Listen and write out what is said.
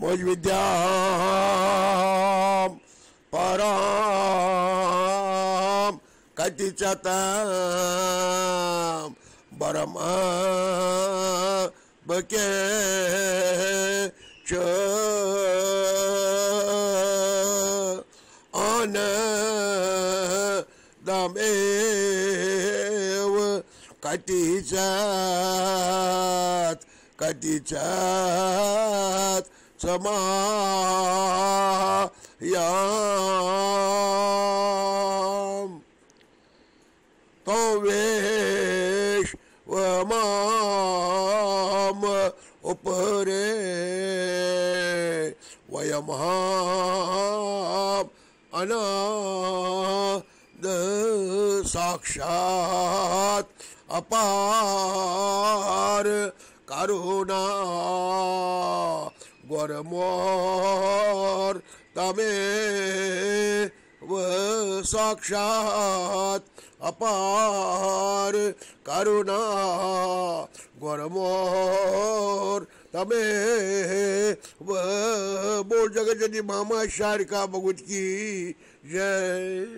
मुझ विद्या कति चत बरम बके आन दमेव कति चत समायाम तो वेश व माम उपरे वयमहाम अना साक्षात अपार करुणा गुरमोर तमे वह साक्षात अपार करुणा गुरमोर तमे व बोल जगत जनी मामा शार भगवत की जय